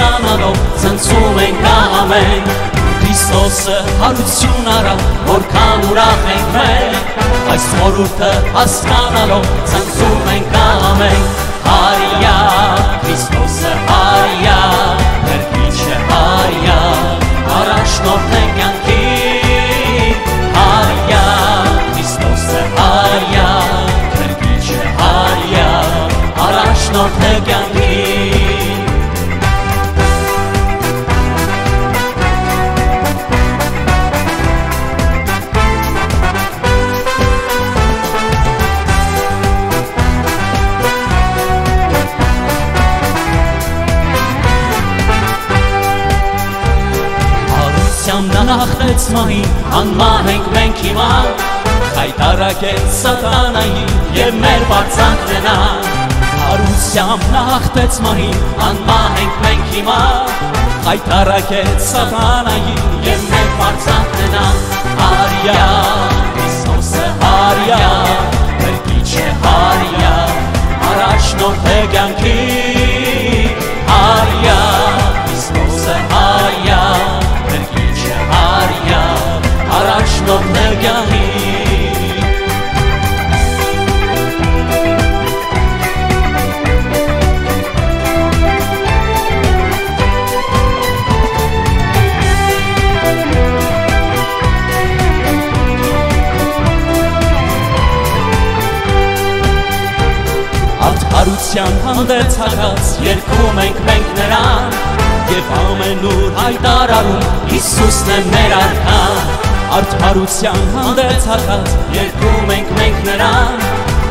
կամալով ցնցում ենք ամեն Քրիստոսը հարություն արա որքան ուրախ ենք մենք այս խորհուրդը հասկանալով ցնցում ենք ամեն Հարյա Քրիստոսը հարյա ներքիչը հարյա առաջնորդ անցմային, անման ենք մենք հիմա, Հայտարակեն սատանային և մեր պարծանքն նա, Հարությամբ նախտեց մային, անման ենք մենք հիմա, Հայտարակեն սատանային և մեր պարծանքն նա, Արյա, Քրիստոսը արյա, Մերքի չէ արյա, Առաջնորդ է գյանքին, ծնվեց հակած, երկում ենք մենք նրան, Եվ ամենուր հայտարարում Հիսուսն է մեր արքան, Արդարության հանդեց հակած, երկում ենք մենք նրան,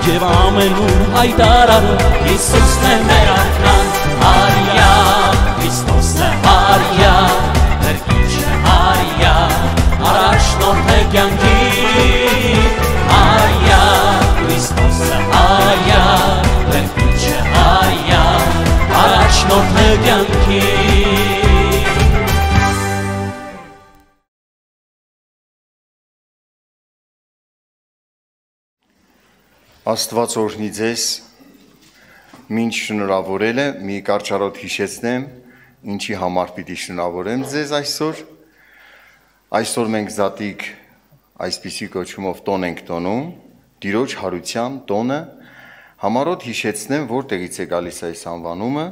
Եվ ամենուր հայտարարում Հիսուսն է մեր արքան, Արյա, Հիսուսն է արյա, մեր ինչ է արյա, Արաշնորդ է կյանքի, Արյա, Հիսուսն է արյա, առաջնորդն է կյանքի Աստված օրհնի ձեզ։ Ինչ շնորհավորելը մի կարճարոտ հիշեցնեմ, ինչի համար պիտի շնորհավորեմ ձեզ այսօր։ Այսօր մենք զատիկ այսպիսի կոչումով տոն ենք տոնում, Տիրոջ հարության տոնը։ Համարոտ հիշեցնեմ, որտեղից է գալիս այս անվանումը։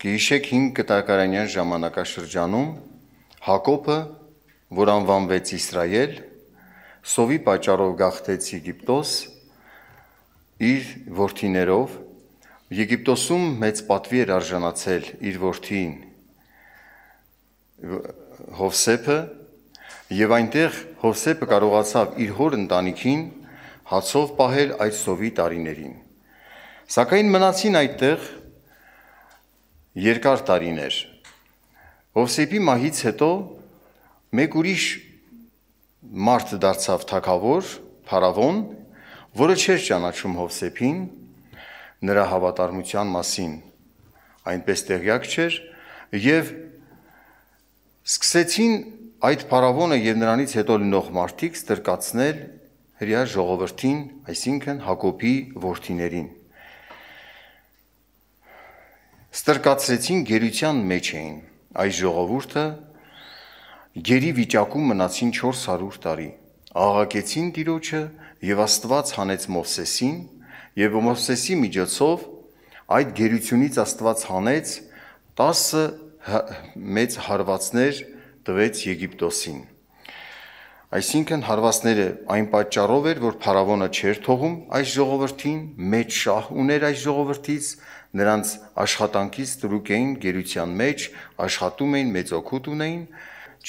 Կհիշեք 5 կտակարանյան ժամանակաշրջանում Հակոբը, որ անվանվեց Իսրայել, սովի պատճառով գաղթեց Եգիպտոս իր որդիներով Եգիպտոսում մեծ պատվի էր արժանացել իր որդին Հովսեփը եւ այնտեղ Հովսեփը կարողացավ իր հոր ընտանիքին հացով պահել այդ սովի տարիներին սակայն մնացին այդտեղ երկար տարիներ։ Ովսեպի մահից հետո մեկ ուրիշ մարդ դարձավ թակավոր, Փարավոն, որը չէր ճանաչում Հովսեփին նրա հավատարմության մասին, այնպես տեղյակ չէր եւ սկսեցին այդ Փարավոնը եւ նրանից հետո լինող մարդիկ ստրկացնել հрья ժողովրդին, այսինքն Հակոբի որդիներին ստրկացրեցին գերության մեջ էին։ Այս ժողովուրդը գերի վիճակում մնացին 400 տարի։ Աղակեցին Տիրոջը եւ Աստված հանեց Մովսեսին եւ Մովսեսի միջոցով այդ գերությունից Աստված հանեց 10 մեծ հարվածներ տվեց Եգիպտոսին։ Այսինքն հարվածները այն պատճառով էր, որ փարավոնը չէր թողում այս ժողովրդին, մեծ շահ ուներ այս ժողովրդից, նրանց աշխատանքից դրուկ էին գերության մեջ, աշխատում էին, մեծ օգուտ ունեին,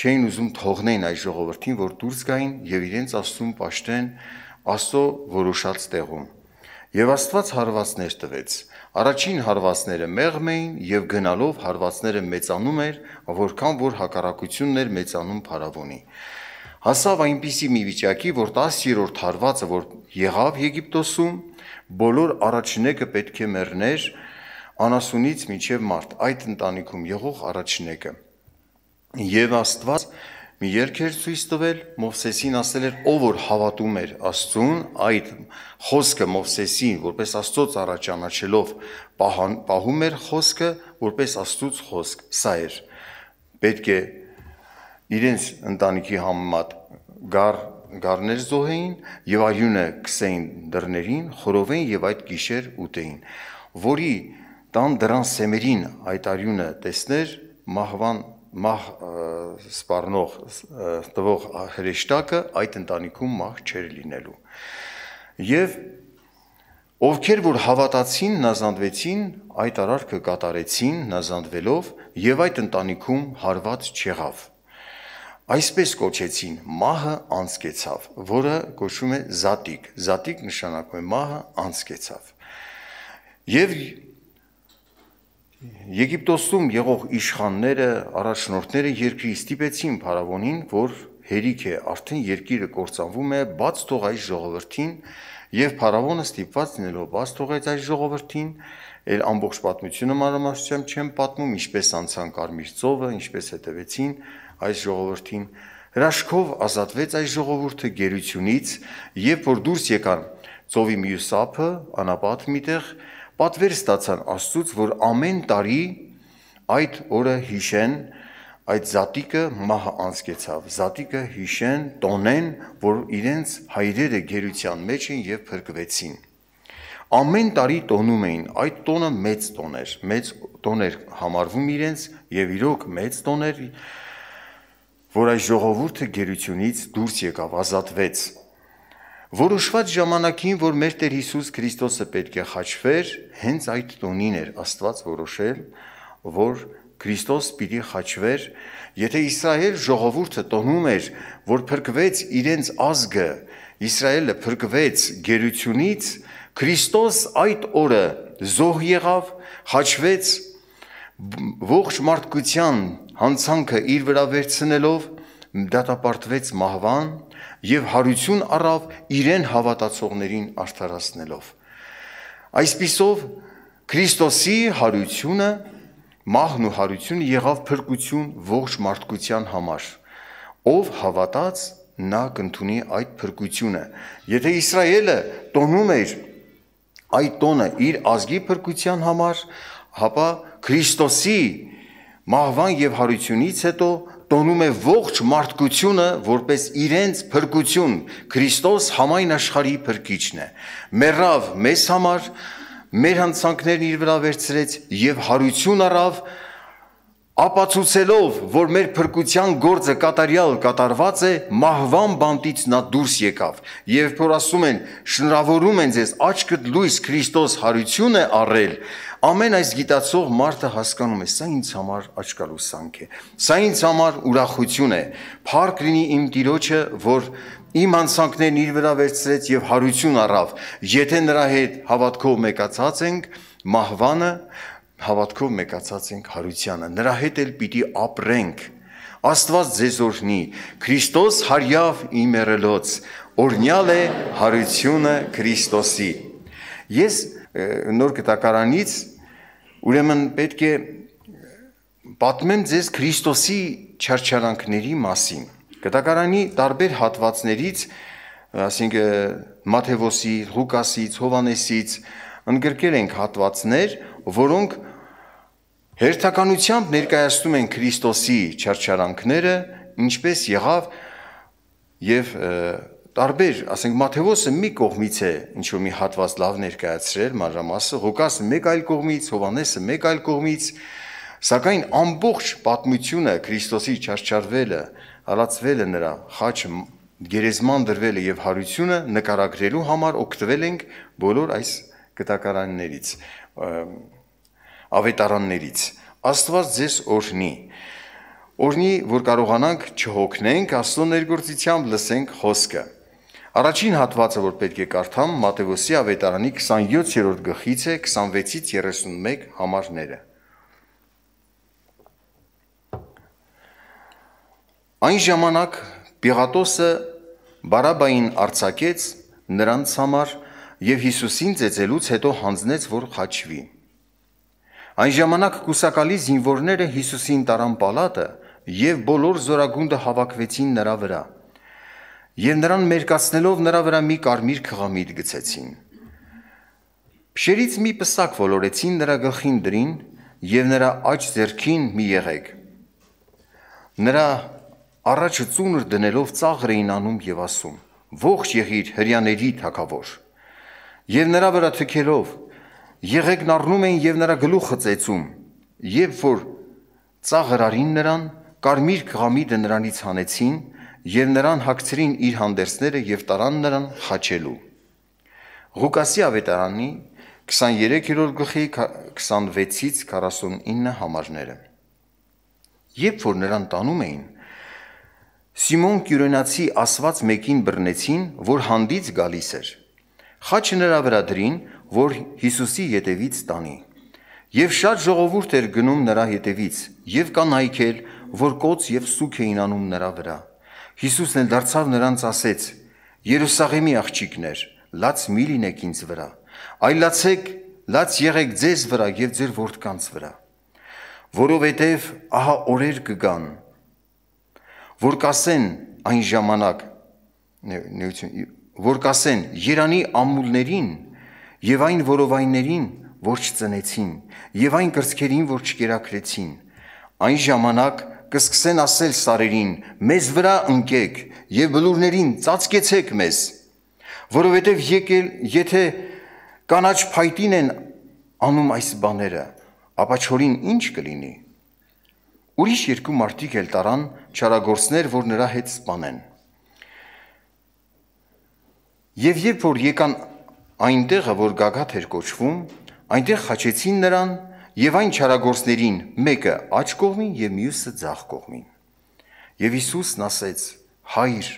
չէին ուզում թողնեին այս ժողովրդին, որ դուրս գային եւ իրենց աստուն պաշտեն աստծո որոշած տեղում։ Եվ Աստված հարվածներ տվեց։ Առաջին հարվածները մեղմ էին եւ գնալով հարվածները մեծանում էր, որքան որ հակառակությունն էր մեծանում փարավոնի։ Հասավ այնպիսի մի վիճակի, որ 10-րդ հարվածը, որ եղավ Եգիպտոսում, բոլոր առաջնեկը պետք է մեռներ, անասունից միջև մարդ, այդ ընտանիքում եղող առաջնեկը։ Եվ Աստված մի երգ էր ցույց տվել, Մովսեսին ասել էր, ով որ հավատում էր Աստծուն, այդ խոսքը Մովսեսին որպես Աստծոց առաջանաչելով պահան, պահում էր խոսքը որպես Աստծուց խոսք։ Սա էր։ Պետք է իրենց ընտանիքի համեմատ գար գարներ զոհեին եւ արյունը քսեին դռներին, խորովեին եւ այդ գիշեր ուտեին, որի տան դրան սեմերին այդ արյունը տեսներ մահվան մահ սպառնող տվող հրեշտակը այդ ընտանիքում մահ չեր լինելու եւ ովքեր որ հավատացին, նազանդվեցին, այդ արարքը կատարեցին նազանդվելով եւ այդ ընտանիքում հարված չեղավ։ Այսպես կոչեցին մահը անցկեցավ, որը կոչվում է զատիկ։ Զատիկ նշանակում է մահը անցկեցավ։ Եվ Եգիպտոսում եղող իշխանները, առաջնորդները երկրի ստիպեցին փարավոնին, որ հերիք է, արդեն երկիրը կործանվում է, բաց թող այս ժողովրդին եւ փարավոնը ստիպված լինելով բաց թողեց այս ժողովրդին, այլ ամբողջ պատմությունը մանրամասնությամբ չեմ պատմում, ինչպես անցան Կարմիր ծովը, ինչպես հետևեցին այս ժողովրդին։ Հրաշքով ազատվեց այս ժողովուրդը գերությունից, երբ որ դուրս եկան ծովի մյուս ափը, անապատ միտեղ, պատվեր ստացան Աստծուց, որ ամեն տարի այդ օրը հիշեն այդ զատիկը մահը անցկեցավ։ Զատիկը հիշեն, տոնեն, որ իրենց հայրերը գերության մեջ են եւ փրկվեցին։ Ամեն տարի տոնում էին, այդ տոնը մեծ տոն էր, մեծ տոն էր համարվում իրենց եւ իրոք մեծ տոն էր, որ այս ժողովուրդը գերությունից դուրս եկավ, ազատվեց Որոշված ժամանակին, որ մեր Տեր Հիսուս Քրիստոսը պետք է խաչվեր, հենց այդ տոնին էր Աստված որոշել, որ Քրիստոս պիտի խաչվեր, եթե Իսրայել ժողովուրդը տոնում էր, որ փրկվեց իրենց ազգը, Իսրայելը փրկվեց գերությունից, Քրիստոս այդ օրը զոհ եղավ, խաչվեց ողջ մարդկության հանցանքը իր վրա վերցնելով դատապարտվեց մահվան եւ հարություն առավ իրեն հավատացողներին արդարացնելով։ Այսպիսով Քրիստոսի հարությունը մահն ու հարությունը եղավ փրկություն ողջ մարդկության համար։ Ով հավատաց, նա կընդունի այդ փրկությունը։ Եթե Իսրայելը տոնում էր այդ տոնը իր ազգի փրկության համար, ապա Քրիստոսի մահվան եւ հարությունից հետո տոնում է ողջ մարդկությունը որպես իրենց փրկություն։ Քրիստոս համայն աշխարհի փրկիչն է։ Մեռավ մեզ համար, մեր հանցանքներն իր վրա վերցրեց եւ հարություն առավ ապացուցելով, որ մեր փրկության գործը կատարյալ կատարված է, մահվան բանտից նա դուրս եկավ։ Եվ որ ասում են, շնորհավորում են ձեզ, աչքդ լույս Քրիստոս հարություն է առել, ամեն այս գիտացող մարդը հասկանում է, սա ինձ համար աչքալուսանք է։ Սա ինձ համար ուրախություն է։ Փառք լինի իմ Տիրոջը, որ իմ անցանքներն իր վրա վերցրեց եւ հարություն առավ։ Եթե նրա հետ հավատքով մեկացած ենք, մահվանը հավատքով մեկացածենք հարությանը, նրա հետ էլ պիտի ապրենք։ Աստված ձեզ օրհնի, Քրիստոս հարյավ իմերելոց, օրնյալ է հարությունը Քրիստոսի։ Ես նոր կտակարանից ուրեմն պետք է պատմեմ ձեզ Քրիստոսի չարչարանքների մասին։ Կտակարանի տարբեր հատվածներից, ասինքն Մաթեոսի, Ղուկասից, Հովանեսից ընդգրկել ենք հատվածներ, որոնք Հերթականությամբ ներկայացնում են Քրիստոսի չարչարանքները, ինչպես եղավ եւ տարբեր, ասենք Մաթեոսը մի կողմից է ինչ որ մի հատված լավ ներկայացրել մանրամասը, Ղուկասը մեկ այլ կողմից, Հովանեսը մեկ այլ կողմից, սակայն ամբողջ պատմությունը Քրիստոսի չարչարվելը, հալածվելը նրա խաչը գերեզման դրվելը եւ հարությունը նկարագրելու համար օգտվել ենք բոլոր այս գտակարաններից ավետարաններից։ Աստված ձեզ օրհնի։ Օրհնի, որ կարողանանք չհոգնենք, Աստծո ներգործությամբ լսենք խոսքը։ Առաջին հատվածը, որ պետք է կարդամ, Մատթեոսի ավետարանի 27-րդ գլխից է 26-ից 31 համարները։ Այն ժամանակ Պիղատոսը Բարաբային արցակեց նրանց համար եւ Հիսուսին ծեծելուց հետո հանձնեց, որ խաչվի։ Այն ժամանակ կուսակալի զինվորները Հիսուսին տարան պալատը եւ բոլոր զորագունդը հավաքվեցին նրա վրա։ Եվ նրան մերկացնելով նրա վրա մի կարմիր խղամիտ գցեցին։ Փշերից մի պսակ ոլորեցին նրա գլխին դրին եւ նրա աջ ձեռքին մի եղեկ։ Նրա առաջը ծունր դնելով ծաղր էին անում եւ ասում. «Ողջ եղիր հрьяաների թակավոր»։ Եվ նրա վրա թքելով եղեգն առնում էին եւ նրա գլուխը ծեծում, երբ որ ծաղրարին նրան կարմիր կղամիդը նրանից հանեցին եւ նրան հագցրին իր հանդերձները եւ տարան նրան խաչելու։ Ղուկասի ավետարանի 23-րդ գլխի 26-ից 49 համարները։ Երբ որ նրան տանում էին, Սիմոն Կյուրենացի ասված մեկին բռնեցին, որ հանդից գալիս էր։ Խաչը նրա վրա դրին, որ Հիսուսի ետևից տանի։ Եվ շատ ժողովուրդ էր գնում նրա ետևից, եւ կան հայքեր, որ կոց եւ սուք էին անում նրա վրա։ Հիսուսն էլ դարձավ նրանց ասեց. Երուսաղեմի աղջիկներ, լաց մի լինեք ինձ վրա։ Այլացեք, լաց եղեք ձեզ վրա եւ ձեր որդկանց վրա։ Որովհետեւ ահա օրեր կգան, որ կասեն այն ժամանակ, նույնություն, որ կասեն Երանի ամուլներին եւ այն որովայներին, որ չծնեցին, եւ այն կրծքերին, որ չկերակրեցին։ Այն ժամանակ կսկսեն ասել սարերին. մեզ վրա ընկեք եւ բլուրներին ծածկեցեք մեզ, որովհետեւ եկել, եթե կանաչ փայտին են անում այս բաները, ապա ճորին ինչ կլինի։ Ուրիշ երկու մարդիկ էլ տարան չարագործներ, որ նրա հետ սպանեն։ Եվ երբ որ եկան այնտեղը, որ գագաթ էր կոչվում, այնտեղ խաչեցին նրան եւ այն չարագործներին մեկը աջ կողմին եւ մյուսը ձախ կողմին։ Եվ Հիսուսն ասեց. Հայր,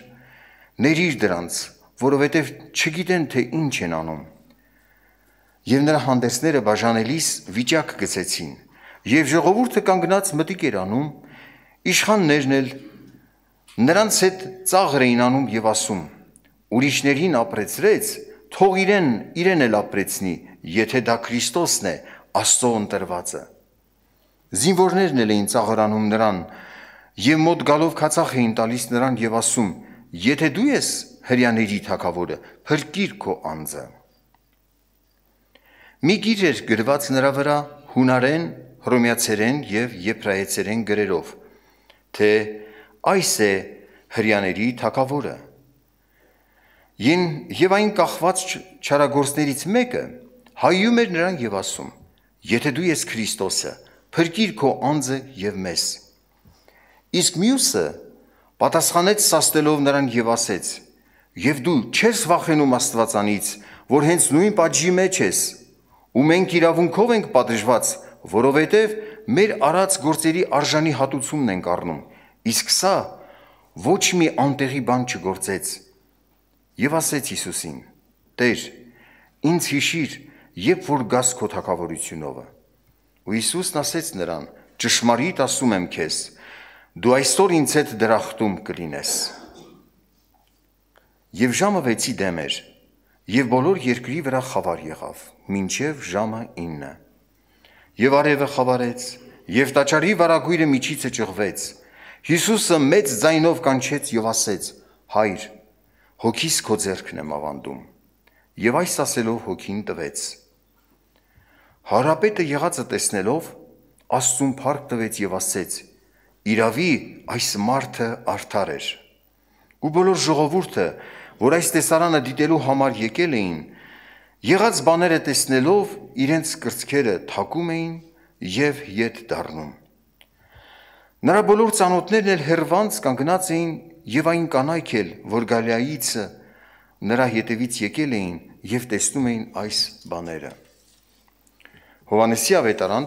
ներիր դրանց, որովհետև չգիտեն թե ինչ են անում։ Եվ նրա հանդեսները բաժանելիս վիճակ գցեցին, եւ ժողովուրդը կանգնած մտիկ էր անում, իշխաններն էլ նրանց հետ ծաղր էին անում եւ ասում. ուրիշներին ապրեցրեց, թող իրեն իրեն էլ ապրեցնի, եթե դա Քրիստոսն է, Աստծո ընտրվածը։ Զինվորներն էլ էին ծաղրանում նրան, եւ մոտ գալով քացախ էին տալիս նրան եւ ասում. «Եթե դու ես հрьяների թակավորը, փրկիր քո անձը»։ Մի գիր էր գրված նրա վրա հունարեն, հռոմեացերեն եւ եբրայեցերեն գրերով, թե այս է հрьяների թակավորը Ին եւ այն կախված չարագործներից մեկը հայում էր նրան եւ ասում. Եթե դու ես Քրիստոսը, փրկիր քո անձը եւ մեզ։ Իսկ մյուսը պատասխանեց սաստելով նրան եւ ասեց. Եվ դու չես վախենում Աստվածանից, որ հենց նույն պատժի մեջ ես, ու մենք իրավունքով ենք պատժված, որովհետև մեր արած գործերի արժանի հատուցումն ենք առնում։ Իսկ սա ոչ մի անտեղի բան չգործեց։ Եվ ասեց Հիսուսին. Տեր, ինձ հիշիր, երբ որ գաս քո թակավորությունովը։ Ու Հիսուսն ասեց նրան. ճշմարիտ ասում եմ քեզ, դու այսօր ինձ հետ դրախտում կլինես։ Եվ ժամը 6-ի դեմ էր, եւ բոլոր երկրի վրա խավար եղավ, մինչև ժամը 9-ը։ Եվ արևը խավարեց, եւ տաճարի վարագույրը միջիցը ճղվեց։ Հիսուսը մեծ ձայնով կանչեց եւ ասեց. Հայր, հոգիս քո ձեռքն եմ ավանդում։ Եվ այս ասելով հոգին տվեց։ Հարապետը եղածը տեսնելով Աստծուն փառք տվեց եւ ասեց. Իրավի այս մարդը արդար էր։ Ու բոլոր ժողովուրդը, որ այս տեսարանը դիտելու համար եկել էին, եղած բաները տեսնելով իրենց կրծքերը թակում էին եւ յետ դառնում։ Նրա բոլոր ծանոթներն էլ հերվանց կանգնած էին եւ այն կանայք էլ, որ Գալիայիցը նրա հետևից եկել էին եւ տեսնում էին այս բաները։ Հովանեսի ավետարան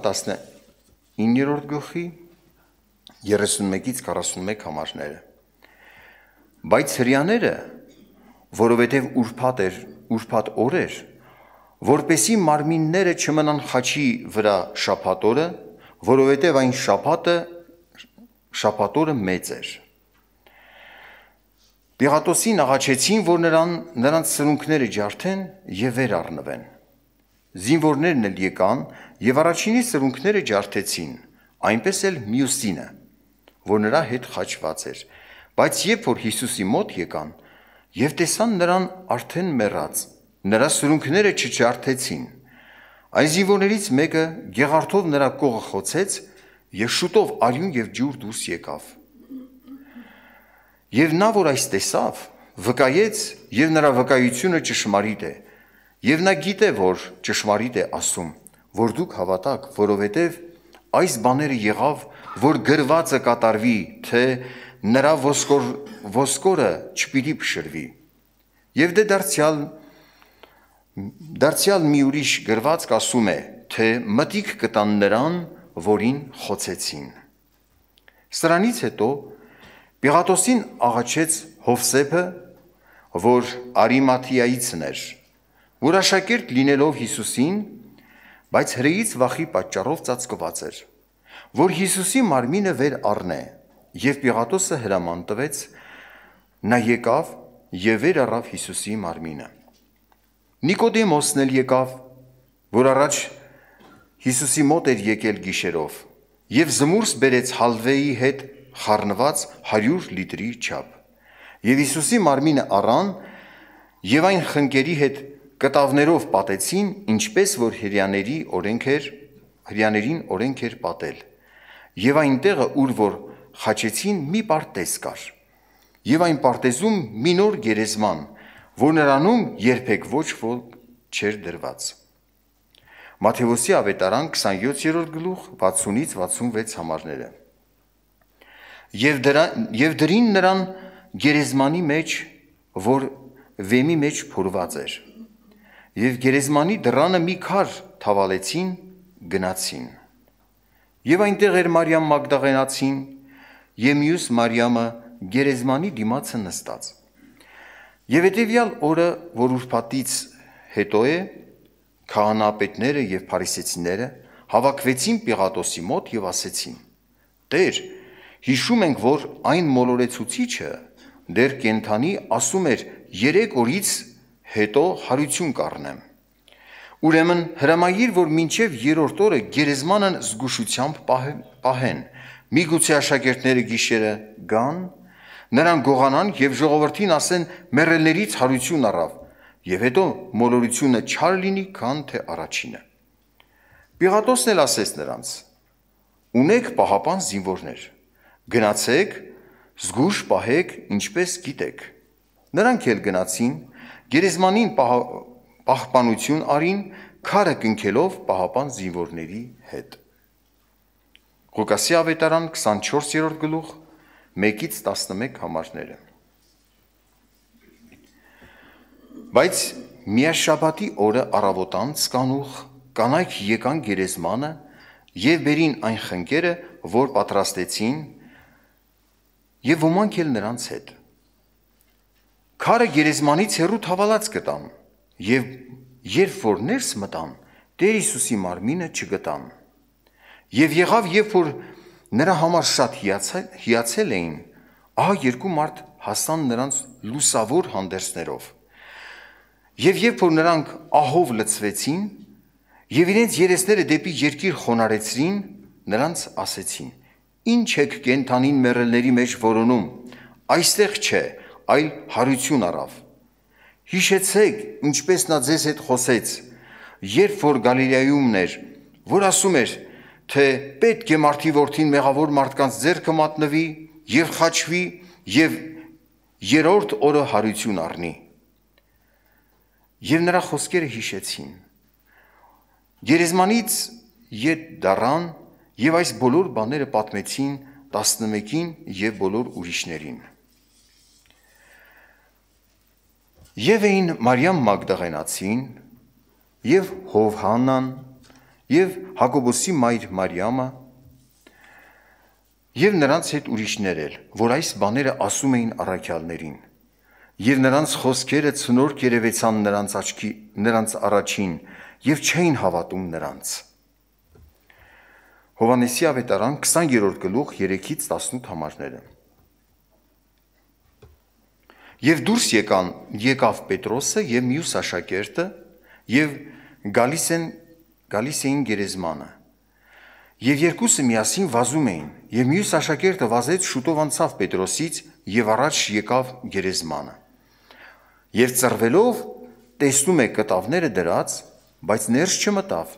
19-րդ գլխի 31-ից 41 համարները։ Բայց հрьяները, որովհետև ուրփաթ էր, ուրփաթ օր էր, որպեսի մարմինները չմնան խաչի վրա շապատորը, որովհետև այն շապատը շապատորը մեծ էր։ Պիղատոսին աղաչեցին, որ նրան նրանց սրունքները ջարդեն եւ վեր առնվեն։ Զինվորներն էլ եկան եւ առաջինի սրունքները ջարդեցին, այնպես էլ մյուսինը, որ նրա հետ խաչված էր։ Բայց երբ որ Հիսուսի մոտ եկան եւ տեսան նրան արդեն մեռած, նրա սրունքները չջարդեցին։ Այս զինվորներից մեկը գեղարդով նրա կողը խոցեց, եւ շուտով արյուն եւ ջուր դուրս եկավ։ Եվ նա, որ այս տեսավ, վկայեց եւ նրա վկայությունը ճշմարիտ է։ Եվ նա գիտե, որ ճշմարիտ է ասում, որ դուք հավատակ, որովհետեւ այս բաները եղավ, որ գրվածը կատարվի, թե նրա ոսկոր ոսկորը չպիտի փշրվի։ Եվ դե դարձյալ դարձյալ մի ուրիշ գրված կասում է, թե մտիկ կտան նրան, որին խոցեցին։ Սրանից հետո Պիղատոսին աղաչեց Հովսեփը, որ Արիմաթիայիցն էր, որ աշակերտ լինելով Հիսուսին, բայց հրեից վախի պատճառով ծածկված էր, որ Հիսուսի մարմինը վեր առնե, եւ Պիղատոսը հրաման տվեց, նա եկավ եւ վեր առավ Հիսուսի մարմինը։ Նիկոդեմոսն էլ եկավ, որ առաջ Հիսուսի մոտ էր եկել գիշերով, եւ զմուրս բերեց հալվեի հետ խառնված 100 լիտրի չափ։ Եվ Հիսուսի մարմինը առան եւ այն խնկերի հետ կտավներով պատեցին, ինչպես որ հрьяաների օրենքեր, հрьяաներին օրենք էր պատել։ Եվ այն տեղը, ուր որ խաչեցին, մի պարտեզ կար։ Եվ այն պարտեզում մի նոր գերեզման, որ նրանում երբեք ոչ ոք չէր դրված։ Մաթեոսի ավետարան 27-րդ գլուխ 60-ից 66 համարները եւ դրա եւ դրին նրան գերեզմանի մեջ, որ վեմի մեջ փորված էր։ Եվ գերեզմանի դռանը մի քար թավալեցին, գնացին։ Եվ այնտեղ էր Մարիամ Մագդաղենացին եւ մյուս Մարիամը գերեզմանի դիմացը նստած։ Եվ հետեւյալ օրը, որ ուրբաթից հետո է, քահանապետները եւ փարիսեցիները հավաքվեցին Պիղատոսի մոտ եւ ասեցին. «Տեր, Հիշում ենք, որ այն մոլորեցուցիչը դեռ կենթանի ասում էր 3 օրից հետո հարություն կառնեմ։ Ուրեմն հրամայիր, որ մինչև 3-րդ օրը գերեզմանն զգուշությամբ պահեն, պահեն։ Միգուցե աշակերտները գիշերը գան, նրան գողանան եւ ժողովրդին ասեն մերելներից հարություն առավ, եւ հետո մոլորությունը չար լինի, քան թե առաջինը։ Պիղատոսն էլ ասեց նրանց. Ունեք պահապան զինվորներ Գնացեք, զգուշ պահեք, ինչպես գիտեք։ Նրանք էլ գնացին, գերեզմանին պահպանություն արին, քարը կնքելով պահապան զինվորների հետ։ Ղուկասի ավետարան 24-րդ գլուխ 1-ից 11 համարները։ Բայց միաշաբաթի օրը առավոտան սկանուխ կանայք եկան գերեզմանը եւ վերին այն խնկերը, որ պատրաստեցին եւ ոմանք էլ նրանց հետ։ Քարը գերեզմանից հեռու թավալած գտամ եւ երբ որ ներս մտամ, Տեր Հիսուսի մարմինը չգտամ։ Եվ եղավ, երբ որ նրա համար շատ հիացել, հիացել էին, ահա երկու մարդ հասան նրանց լուսավոր հանդերձներով։ Եվ երբ որ նրանք ահով լցվեցին, եւ իրենց երեսները դեպի երկիր խոնարեցրին, նրանց ասեցին. Ինչ եք կենթանին մերելների մեջ որոնում։ Այստեղ չէ, այլ հարություն առավ։ Հիշեցեք, ինչպես նա ձեզ հետ խոսեց, երբ որ Գալիլեայումն էր, որ ասում էր, թե պետք է մարդի որդին մեղավոր մարդկանց ձեռքը մատնվի եւ խաչվի եւ երրորդ օրը հարություն առնի։ Եվ նրա խոսքերը հիշեցին։ Գերեզմանից ետ դարան Եվ այս բոլոր բաները պատմեցին 11-ին եւ բոլոր ուրիշներին։ Եվ էին Մարիամ Մագդաղենացին, եւ Հովհաննան, եւ Հակոբոսի մայր Մարիամը, եւ նրանց հետ ուրիշներ էլ, որ այս բաները ասում էին առաքյալներին։ Եվ նրանց խոսքերը ցնորք երևեցան նրանց աչքի, նրանց առաջին, եւ չէին հավատում նրանց։ Հովանեսի ավետարան 20-րդ գլուխ 3-ից 18 համարները։ Եվ դուրս եկան եկավ Պետրոսը եւ մյուս աշակերտը եւ գալիս են գալիս էին գերեզմանը։ Եվ երկուսը միասին վազում էին, եւ մյուս աշակերտը վազեց շուտով անցավ Պետրոսից եւ առաջ եկավ գերեզմանը։ Եվ ծրվելով տեսնում է կտավները դրած, բայց ներս չմտավ,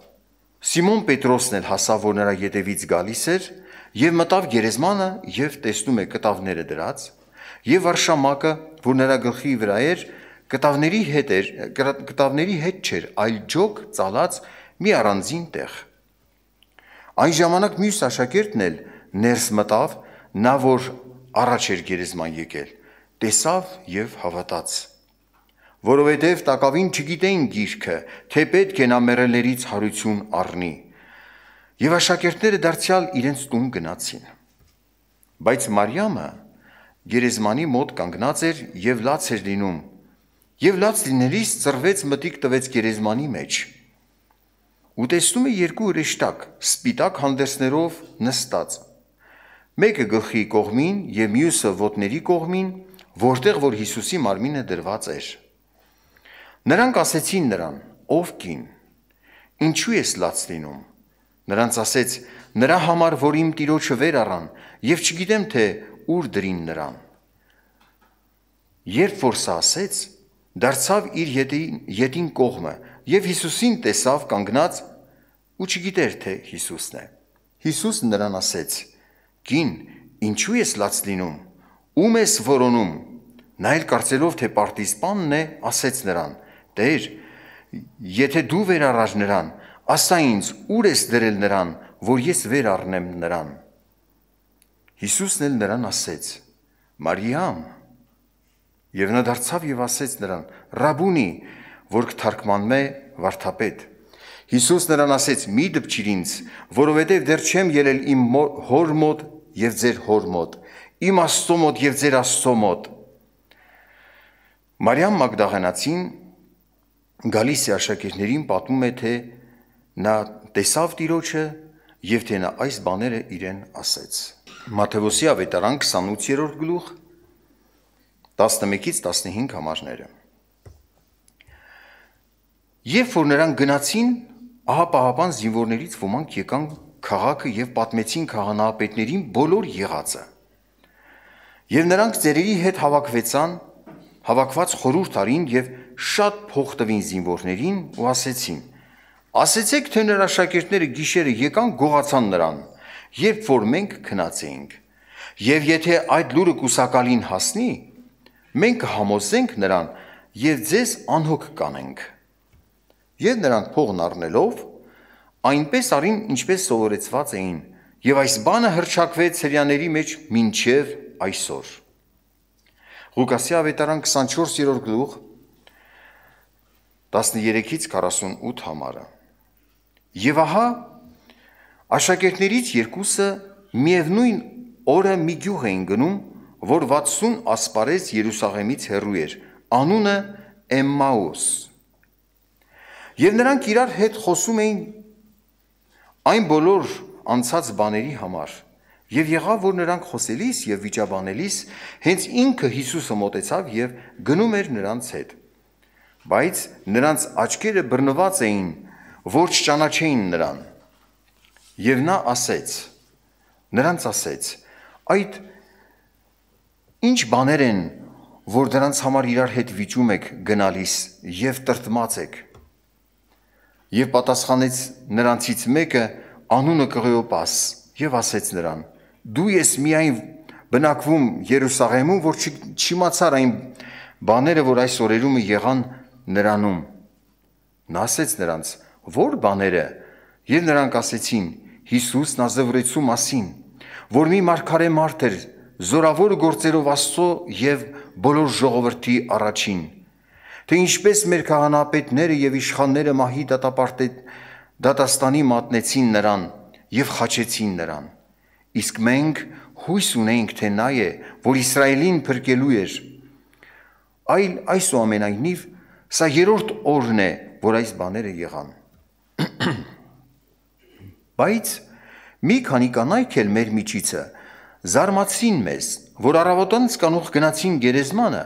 Սիմոն Պետրոսն էլ հասավ, որ նրա ետևից գալիս էր, եւ մտավ գերեզմանը եւ տեսնում է կտավները դրած, եւ արշամակը, որ նրա գլխի վրա էր, կտավների հետ էր, կտավների հետ չէր, այլ ջոկ ծալած մի առանձին տեղ։ Այն ժամանակ մյուս աշակերտն էլ ներս մտավ, նա որ առաջ էր գերեզման եկել, տեսավ եւ հավատաց որովհետև տակավին չգիտեին գիրքը, թե պետք է նա մերելերից հարություն առնի։ Եվ աշակերտները դարձյալ իրենց տուն գնացին։ Բայց Մարիամը գերեզմանի մոտ կանգնած էր եւ լաց էր լինում։ Եվ լաց լինելիս ծրվեց մտիկ տվեց գերեզմանի մեջ։ Ու տեսնում է երկու հրեշտակ, սպիտակ հանդերձներով նստած։ Մեկը գլխի կողմին եւ մյուսը ոտների կողմին, որտեղ որ Հիսուսի մարմինը դրված էր։ Նրանք ասեցին նրան. «Ով կին, ինչու ես լաց լինում»։ Նրանց ասեց. «Նրա համար, որ իմ տիրոջը վեր առան, եւ չգիտեմ թե ուր դրին նրան»։ Երբ որ սա ասեց, դարձավ իր յետին, յետին կողմը եւ Հիսուսին տեսավ կանգնած ու չգիտեր թե Հիսուսն է։ Հիսուսն նրան ասեց. «Կին, ինչու ես լաց լինում, ում ես որոնում»։ Նա էլ կարծելով թե պարտիզպանն է, ասեց նրան. Տեր, եթե դու վերառար նրան, ասա ինձ, ուր ես դրել նրան, որ ես վերառնեմ նրան։ Հիսուսն էլ նրան ասեց. Մարիամ։ Եվ նա դարձավ եւ ասեց նրան. Ռաբունի, որ թարգմանում է վարդապետ։ Հիսուս նրան ասեց. Մի դպչիր ինձ, որովհետեւ դեռ չեմ ելել իմ հոր մոտ եւ ձեր հոր մոտ, իմ Աստծո մոտ եւ ձեր Աստծո մոտ։ Մարիամ Մագդաղենացին գալիս է աշակերտներին պատմում է, թե նա տեսավ Տիրոջը եւ թե նա այս բաները իրեն ասեց։ Մատթեոսի ավետարան 28-րդ գլուխ 11-ից 15 համարները։ Երբ որ նրանք գնացին, ահա պահապան զինվորներից ոմանք եկան քաղաքը եւ պատմեցին քահանապետներին բոլոր եղածը։ Եվ նրանք ծերերի հետ հավաքվեցան, հավաքված խորհուրդ արին եւ շատ փող տվին զինվորներին ու ասեցին. Ասեցեք, թե նրա աշակերտները գիշերը եկան գողացան նրան, երբ որ մենք քնած էինք։ Եվ եթե այդ լուրը կուսակալին հասնի, մենք համոզենք նրան եւ ձեզ անհոգ կանենք։ Եվ նրանք փողն առնելով այնպես արին, ինչպես սովորեցված էին, եւ այս բանը հրճակվեց հрьяաների մեջ մինչեւ այսօր։ Ղուկասի ավետարան 24-րդ գլուխ 13-ից 48 համարը։ Եվ ահա աշակերտներից երկուսը միևնույն օրը մի գյուղ էին գնում, որ 60 ասպարեզ Երուսաղեմից հեռու էր, անունը Էմմաուս։ Եվ նրանք իրար հետ խոսում էին այն բոլոր անցած բաների համար։ Եվ եղավ, որ նրանք խոսելիս եւ վիճաբանելիս հենց ինքը Հիսուսը մտեցավ եւ գնում էր նրանց հետ բայց նրանց աչքերը բռնված էին, որ չճանաչեին նրան։ Եվ նա ասեց. նրանց ասեց. այդ ինչ բաներ են, որ դրանց համար իրար հետ վիճում եք գնալիս եւ տրտմած եք։ Եվ պատասխանեց նրանցից մեկը անունը Կղեոպաս եւ ասեց նրան. դու ես միայն բնակվում Երուսաղեմում, որ չիմացար այն բաները, որ այս օրերում եղան նրանում։ Նա ասեց նրանց. «Որ բաները» եւ նրանք ասեցին. «Հիսուսն ազվրեցու մասին, որ մի մարգարե մարդ էր, զորավոր գործերով Աստծո եւ բոլոր ժողովրդի առաջին»։ Թե ինչպես մեր քահանապետները եւ իշխանները մահի դատապարտետ դատաստանի մատնեցին նրան եւ խաչեցին նրան։ Իսկ մենք հույս ունենք, թե նա է, որ Իսրայելին փրկելու էր։ Այլ այսուամենայնիվ այս Սա երրորդ օրն է, որ այս բաները եղան։ Բայց մի քանի կանայք էլ մեր միջիցը զարմացին մեզ, որ առավոտանց կանուխ գնացին գերեզմանը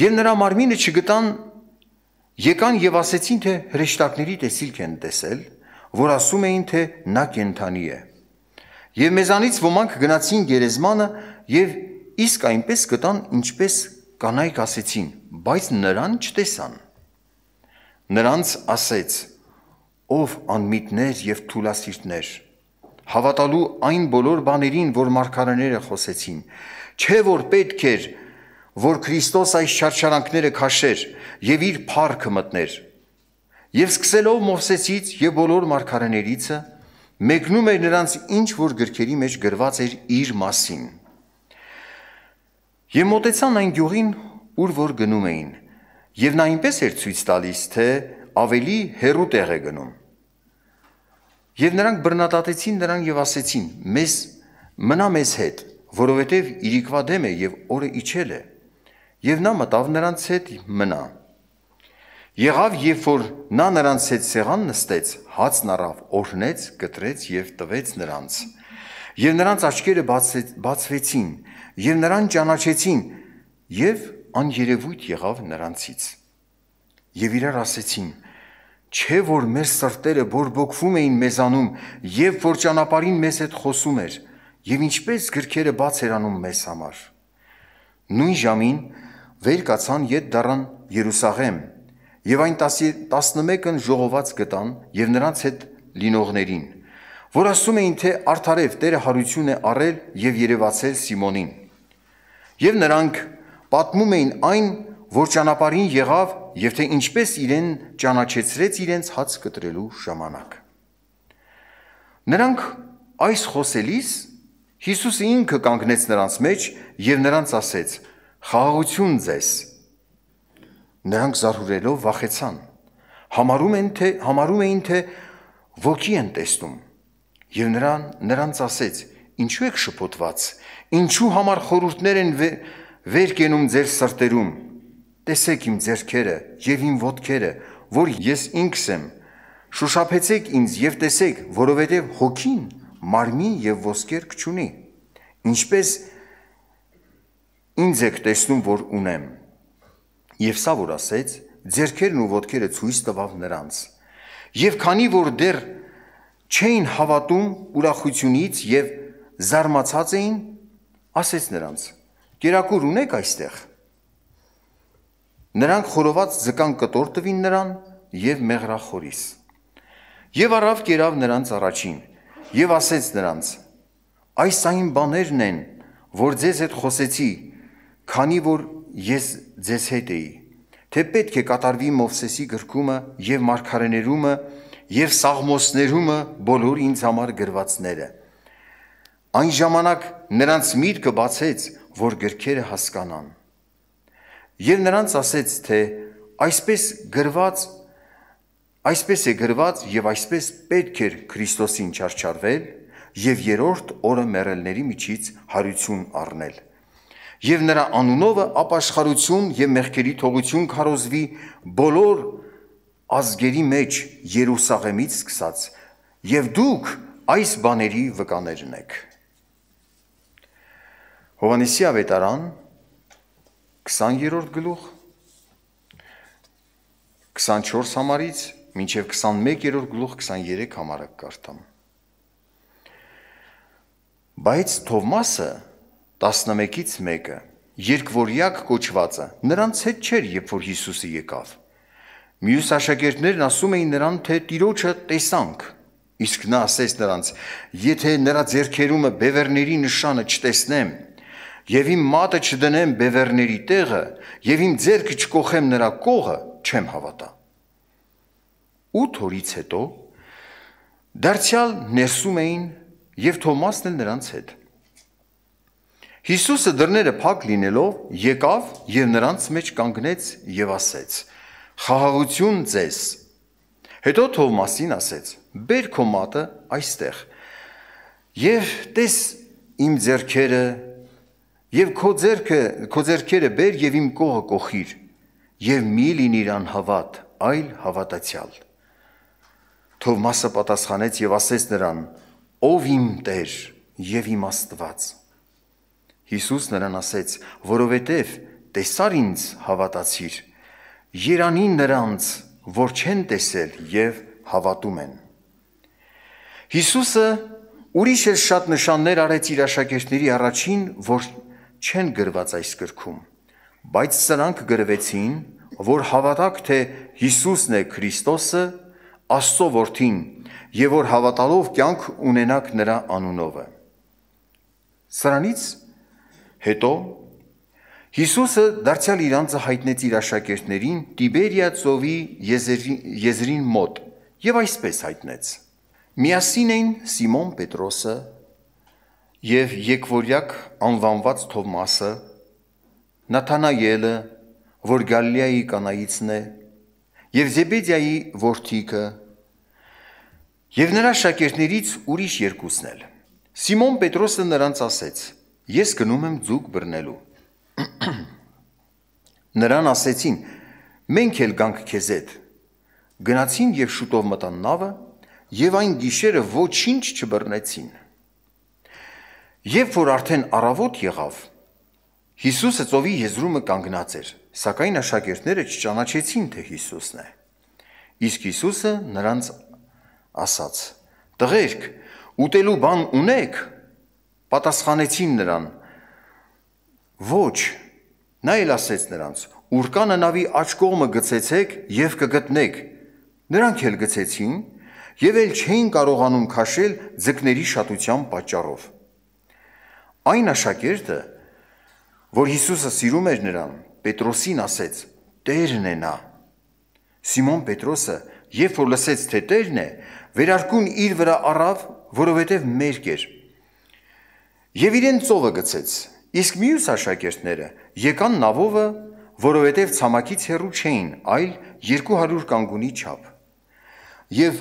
եւ նրա մարմինը չգտան եկան եւ ասեցին թե հրեշտակների տեսիլք են տեսել, որ ասում էին թե նա կենթանի է։ Եվ մեզանից ոմանք գնացին գերեզմանը եւ իսկ այնպես գտան ինչպես կանայք ասեցին բայց նրան չտեսան։ Նրանց ասեց. Ով անմիտներ եւ թուլասիրտներ, հավատալու այն բոլոր բաներին, որ մարգարեները խոսեցին, չէ որ պետք էր, որ Քրիստոս այս շարժարանքները քաշեր եւ իր փառքը մտներ։ Եվ սկսելով Մովսեսից եւ բոլոր մարգարեներիցը, մեկնում էր նրանց ինչ որ գրքերի մեջ գրված էր իր մասին։ Եմ մտեցան այն գյուղին, ուր որ գնում էին, եւ նա այնպես էր ցույց տալիս, թե ավելի հերու տեղ է գնում։ Եվ նրանք բռնատատեցին նրան եւ ասեցին. «Մեզ մնա մեզ հետ, որովհետեւ իրիկվա դեմ է եւ օրը իջել է»։ Եվ նա մտավ նրանց հետ մնա։ Եղավ, երբ որ նա նրանց հետ սեղան նստեց, հացն առավ, օրհնեց, կտրեց եւ տվեց նրանց։ Եվ նրանց աչքերը բաց, բացվեցին, եւ նրան ճանաչեցին, եւ աներևույթ եղավ նրանցից։ Եվ իրար ասեցին. «Չէ որ մեր սրտերը բորբոքվում էին մեզանում, եւ որ ճանապարհին մեզ հետ խոսում էր, եւ ինչպես գրքերը բաց էր անում մեզ համար»։ Նույն ժամին վեր կացան յետ դարան Երուսաղեմ եւ այն 11-ն ժողոված գտան եւ նրանց հետ լինողներին, որ ասում էին թե արդարև Տերը հարություն է առել եւ երևացել Սիմոնին։ Եվ նրանք պատմում էին այն, որ ճանապարհին եղավ եւ թե ինչպես իրեն ճանաչեցրեց իրենց հաց կտրելու ժամանակ։ Նրանք այս խոսելիս Հիսուսը ինքը կանգնեց նրանց մեջ եւ նրանց ասեց. «Խաղաղություն ձեզ»։ Նրանք զարհուրելով վախեցան։ Համարում են թե համարում էին թե ոգի են տեսնում։ Եվ նրան նրանց ասեց. «Ինչու եք շփոթված։ Ինչու համար խորուրդներ են վեր, վեր կենում ձեր սրտերում։ Տեսեք իմ ձեռքերը եւ իմ ոտքերը, որ ես ինքս եմ։ Շուշափեցեք ինձ եւ տեսեք, որովհետեւ հոգին մարմին եւ ոսկերք չունի։ Ինչպես ինձ եք տեսնում, որ ունեմ։ Եվ սա որ ասեց, ձեռքերն ու ոտքերը ցույց տվավ նրանց։ Եվ քանի որ դեռ չէին հավատում ուրախությունից եւ զարմացած էին, ասեց նրանց. Կերակուր ունեք այստեղ։ Նրանք խորոված ձկան կտոր տվին նրան եւ մեղրախորիս։ Եվ առավ կերավ նրանց առաջին եւ ասեց նրանց. Այս այն բաներն են, որ ձեզ հետ խոսեցի, քանի որ ես ձեզ հետ էի թե պետք է կատարվի Մովսեսի գրքումը եւ Մարգարեներումը եւ Սաղմոսներումը բոլոր ինձ համար գրվածները։ Այն ժամանակ նրանց միտքը բացեց, որ գրքերը հասկանան։ Եվ նրանց ասեց, թե այսպես գրված այսպես է գրված եւ այսպես պետք էր Քրիստոսին չարչարվել եւ երրորդ օրը մեռելների միջից հարություն առնել։ Եվ նրա անունովը ապաշխարություն եւ մեղքերի թողություն քարոզվի բոլոր ազգերի մեջ Երուսաղեմից սկսած։ Եվ դուք այս բաների վկաներն եք։ Հովանեսի ավետարան 20-րդ գլուխ 24 համարից մինչև 21-րդ գլուխ 23 համարը կարդամ։ Բայց Թովմասը 11-ից մեկը երկվորյակ կոչվածը նրանց հետ չէր, երբ որ Հիսուսը եկավ։ Մյուս աշակերտներն ասում էին նրան, թե Տիրոջը տեսանք, իսկ նա ասեց նրանց. «Եթե նրա ձեռքերումը բևերների նշանը չտեսնեմ, եւ իմ մատը չդնեմ բևեռների տեղը եւ իմ ձեռքը չկողեմ նրա կողը, չեմ հավատա։ 8 օրից հետո դարձյալ ներսում էին եւ Թոմասն էլ նրանց հետ։ Հիսուսը դռները փակ լինելով եկավ եւ նրանց մեջ կանգնեց եւ ասեց. «Խաղաղություն ձեզ»։ Հետո Թովմասին ասեց. «Բեր քո մատը այստեղ եւ տես իմ зерքերը Եվ քո ձերքը, քո ձերքերը բեր եւ իմ կողը կողիր, եւ մի լինիր անհավատ, այլ հավատացյալ։ Թով մասը պատասխանեց եւ ասեց նրան. Ով իմ Տեր եւ իմ Աստված։ Հիսուս նրան ասեց. Որովհետեւ տեսար ինձ հավատացիր։ Երանին նրանց, որ չեն տեսել եւ հավատում են։ Հիսուսը ուրիշ էլ շատ նշաններ արեց իր աշակերտների առաջին, որ չեն գրված այս գրքում, բայց սրանք գրվեցին, որ հավատաք, թե Հիսուսն է Քրիստոսը, Աստծո որդին, եւ որ հավատալով կյանք ունենաք նրա անունովը։ Սրանից հետո Հիսուսը դարձյալ իրանցը հայտնեց իր աշակերտներին Տիբերիա ծովի եզերի, եզրին մոտ եւ այսպես հայտնեց. Միասին էին Սիմոն Պետրոսը, եւ եկվորյակ անվանված Թովմասը, Նաթանայելը, որ Գալիայի կանայիցն է, եւ Զեբեդիայի որդիքը, եւ նրա շակերտներից ուրիշ երկուսն էլ։ Սիմոն Պետրոսը նրանց ասեց. Ես գնում եմ ձուկ բռնելու։ Նրան ասեցին. Մենք էլ գանք քեզ հետ։ Գնացին եւ շուտով մտան նավը, եւ այն գիշերը ոչինչ չբռնեցին։ Երբ որ արդեն առավոտ եղավ, Հիսուսը ծովի եզրումը կանգնած էր, սակայն աշակերտները չճանաչեցին, թե Հիսուսն է։ Իսկ Հիսուսը նրանց ասաց. «Տղերք, ուտելու բան ունե՞ք»։ Պատասխանեցին նրան. «Ոչ»։ Նա էլ ասեց նրանց. «Ուրկանը նավի աջ կողմը գցեցեք եւ կգտնեք»։ Նրանք էլ գցեցին եւ էլ չէին կարողանում քաշել ձկների շատության պատճառով։ Այն աշակերտը, որ Հիսուսը սիրում էր նրան, Պետրոսին ասեց. «Տերն է նա»։ Սիմոն Պետրոսը, երբ որ լսեց, թե Տերն է, վերարկուն իր վրա առավ, որովհետև մերկ էր։ Եվ իրեն ծովը գցեց։ Իսկ մյուս աշակերտները եկան նավովը, որովհետև ցամաքից հեռու չէին, այլ 200 կանգունի չափ։ Եվ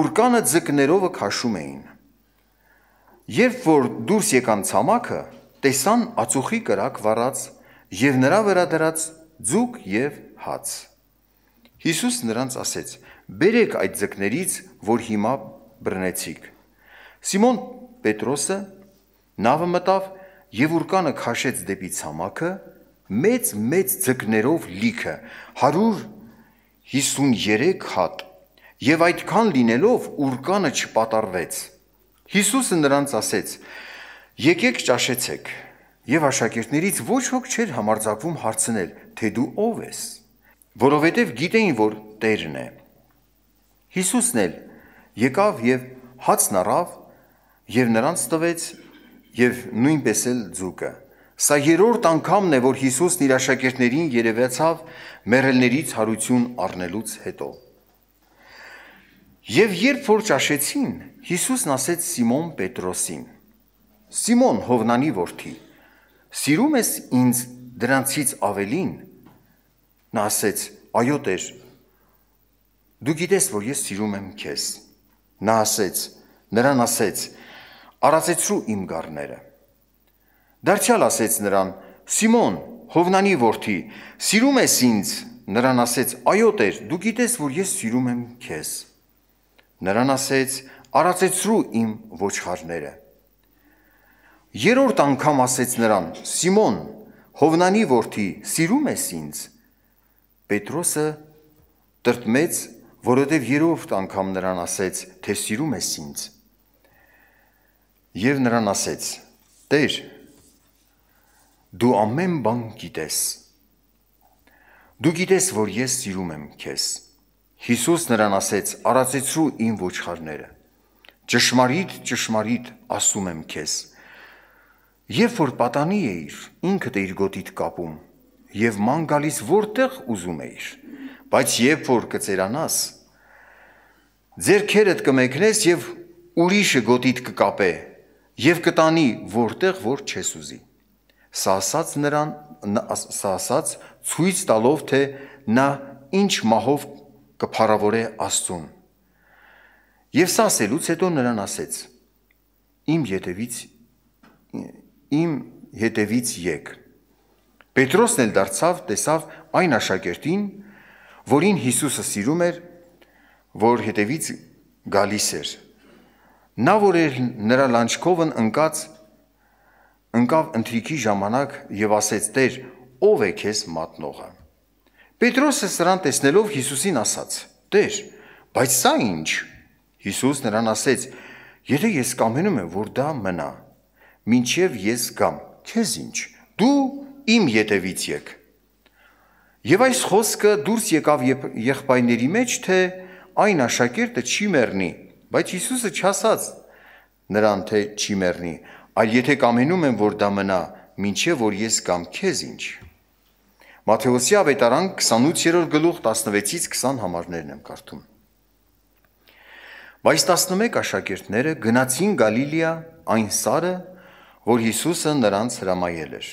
ուրկանը ձկներովը քաշում էին։ Երբ որ դուրս եկան ցամաքը, տեսան ածուխի կրակ վառած եւ նրա վրա դրած ձուկ եւ հաց։ Հիսուս նրանց ասեց. «Բերեք այդ ձկներից, որ հիմա բռնեցիք»։ Սիմոն Պետրոսը նավը մտավ եւ ուրկանը քաշեց դեպի ցամաքը, մեծ-մեծ ձկներով լիքը 153 հատ։ Եվ այդքան լինելով ուրկանը չպատառվեց Հիսուսը նրանց ասեց. «Եկեք ճաշեցեք»։ Եվ աշակերտներից ոչ ոք չէր համարձակվում հարցնել, թե դու ով ես, որովհետև գիտեին, որ Տերն է։ Հիսուսն էլ եկավ եւ հացն առավ եւ նրանց տվեց եւ նույնպես էլ ձուկը։ Սա երրորդ անգամն է, որ Հիսուսն իր աշակերտներին երևացավ մեռելներից հարություն առնելուց հետո։ Եվ երբ որ ճաշեցին, Հիսուսն ասեց Սիմոն Պետրոսին. Սիմոն Հովնանի որդի, սիրում ես ինձ դրանցից ավելին։ Նա ասեց. Այո, Տեր։ Դու գիտես, որ ես սիրում եմ քեզ։ Նա ասեց. Նրան ասեց. Արածեցրու իմ գառները։ Դարձյալ ասեց նրան. Սիմոն Հովնանի որդի, սիրում ես ինձ։ Նրան ասեց. Այո, Տեր, դու գիտես, որ ես սիրում եմ քեզ։ Նրան ասեց. «Արածեցրու իմ ոչխարները»։ Երորդ անգամ ասեց նրան. «Սիմոն, Հովնանի որդի, սիրում ես ինձ»։ Պետրոսը տրտմեց, որովհետև երրորդ անգամ նրան ասեց, թե սիրում ես ինձ։ Եվ նրան ասեց. «Տեր, դու ամեն բան գիտես։ Դու գիտես, որ ես սիրում եմ քեզ»։ Հիսուս նրան ասեց. «Արածեցրու իմ ոչխարները»։ Ճշմարիտ, ճշմարիտ ասում եմ քեզ, երբ որ պատանի էիր, ինքդ էիր գոտիդ կապում եւ ման գալիս որտեղ ուզում էիր, բայց երբ որ կծերանաս, ձերքերդ կմեկնես եւ ուրիշը գոտիդ կկապե եւ կտանի որտեղ որ չես ուզի։ Սա ասաց նրան, սա ասաց ցույց տալով թե նա ինչ մահով կփառավորե Աստծուն։ Եվ սա ասելուց հետո նրան ասեց. Իմ յետևից իմ յետևից եկ։ Պետրոսն էլ դարձավ, տեսավ այն աշակերտին, որին Հիսուսը սիրում էր, որ հետևից գալիս էր։ Նա որ էր նրա լանջկովն ընկած ընկավ ընթրիքի ժամանակ եւ ասեց. «Տեր, ով է քեզ մատնողը»։ Պետրոսը սրան տեսնելով Հիսուսին ասաց. «Տեր, բայց սա ինչ»։ Հիսուս նրան ասեց. «Եթե ես կամենում եմ, որ դա մնա, ինչև ես գամ, քեզ ինչ, դու իմ յետևից եկ»։ Եվ այս խոսքը դուրս եկավ եղբայրների մեջ, թե այն աշակերտը չի մեռնի, բայց Հիսուսը չասաց նրան, թե չի մեռնի, այլ եթե կամենում եմ, որ դա մնա, ինչև որ ես գամ, քեզ ինչ։ Մատթեոսի ավետարան 28-րդ գլուխ 16-ից 20 համարներն եմ կարդում։ Բայց 11 աշակերտները գնացին Գալիլիա այն սարը, որ Հիսուսը նրանց հրամայել էր։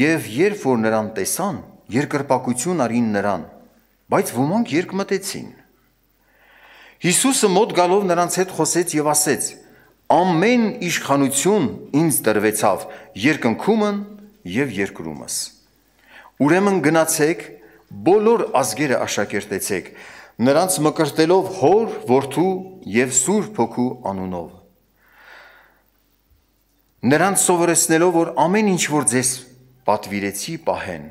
Եվ երբ որ նրան տեսան, երկրպագություն արին նրան, բայց ոմանք երկմտեցին։ Հիսուսը մոտ գալով նրանց հետ խոսեց եւ ասեց. Ամեն իշխանություն ինձ տրվեցավ, երկնքումն եւ երկրումս։ երկրումս Ուրեմն գնացեք, բոլոր ազգերը աշակերտեցեք, նրանց մկրտելով Հոր, Որդու եւ Սուրբ Հոգու անունով։ Նրանց սովորեցնելով, որ ամեն ինչ որ ձեզ պատվիրեցի, պահեն։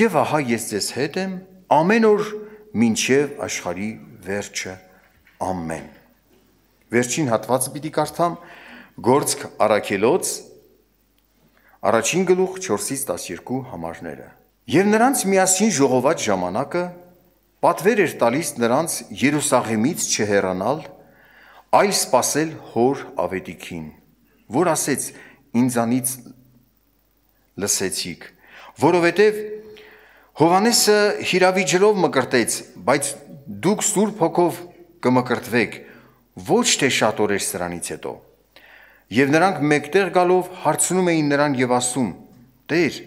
Եվ ահա ես ձեզ հետ եմ ամեն օր մինչև աշխարի վերջը։ Ամեն։ Վերջին հատվածը պիտի կարդամ Գործք Արաքելոց 1 Առաջին գլուխ 4-ից 12 համարները։ Եվ նրանց միասին ժողոված ժամանակը պատվեր էր տալիս նրանց Երուսաղեմից չհեռանալ, այլ սпасել հոր ավետիքին, որ ասեց ինձանից լսեցիք, որովհետև Հովանեսը հիրավիճելով մկրտեց, բայց դուք Սուրբ Հոգով կմկրտվեք, ոչ թե շատ օրեր սրանից հետո։ Եվ նրանք մեկտեղ գալով հարցնում էին նրան եւ ասում. Տեր,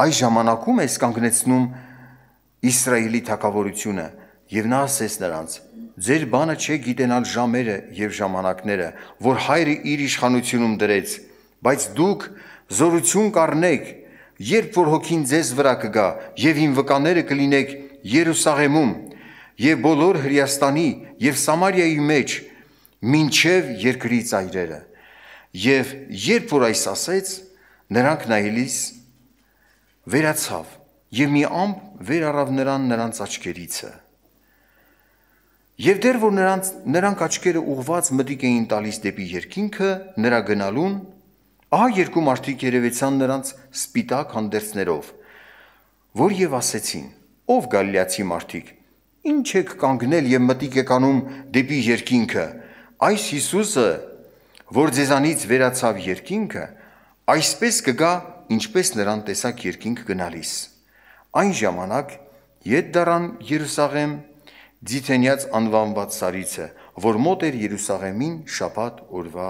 այս ժամանակում ես կանգնեցնում Իսրայելի թակավորությունը եւ նա ասես նրանց. Ձեր բանը չէ գիտենալ ժամերը եւ ժամանակները, որ հայրը իր իշխանությունում դրեց, բայց դուք զորություն կառնեք, երբ որ հոգին ձեզ վրա կգա եւ իմ վկաները կլինեք Երուսաղեմում եւ բոլոր Հրյաստանի եւ Սամարիայի մեջ, ինչև երկրի ծայրերը։ Եվ երբ որ այս ասեց, նրանք նայելիս վերացավ եւ մի ամպ վեր առավ նրան նրանց աչքերիցը։ Եվ դեռ որ նրանց նրանք աչքերը ուղված մտիկ էին տալիս դեպի երկինքը, նրա գնալուն, ահա երկու մարդիկ երևեցան նրանց սպիտակ հանդերձներով, որ եւ ասեցին. «Ով Գալիլեացի մարդիկ, ինչ եք կանգնել եւ մտիկ եք անում դեպի երկինքը։ Այս Հիսուսը, որ ձեզանից վերացավ երկինքը, այսպես կգա, ինչպես նրան տեսակ երկինք գնալիս։ Այն ժամանակ ետ դարան Երուսաղեմ Ձիթենյաց անվանված սարիցը, որ մոտ էր Երուսաղեմին շաբաթ օրվա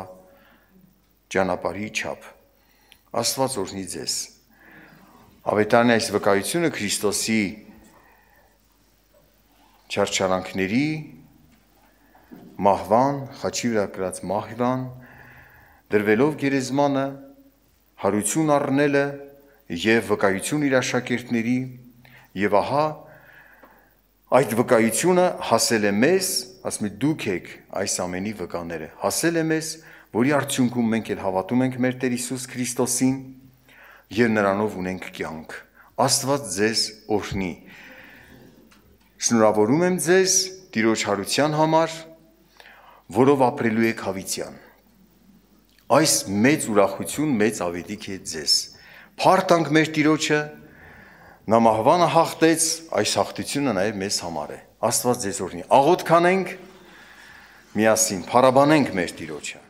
ճանապարհի չափ։ Աստված օրհնի ձեզ։ Ավետարանի այս վկայությունը Քրիստոսի չարչարանքների մահվան, խաչի վրա կրած մահվան, մահվան դրվելով գերեզմանը, հարություն առնելը եւ վկայություն իր աշակերտների եւ ահա այդ վկայությունը հասել է մեզ, ասում դուք եք այս ամենի վկաները։ Հասել է մեզ, որի արդյունքում մենք էլ հավատում ենք մեր Տեր Հիսուս Քրիստոսին եւ նրանով ունենք կյանք։ Աստված ձեզ օրհնի։ Շնորհավորում եմ ձեզ Տիրոջ հարության համար, որով ապրելու եք հավիտյան։ Այս մեծ ուրախություն, մեծ ավետիք է ձեզ։ Փարտանք մեր Տիրոջը, նա մահվանը հաղթեց, այս հաղթությունը նաև մեզ համար է։ Աստված ձեզ օրհնի։ Աղոթ կանենք միասին, փարաբանենք մեր Տիրոջը։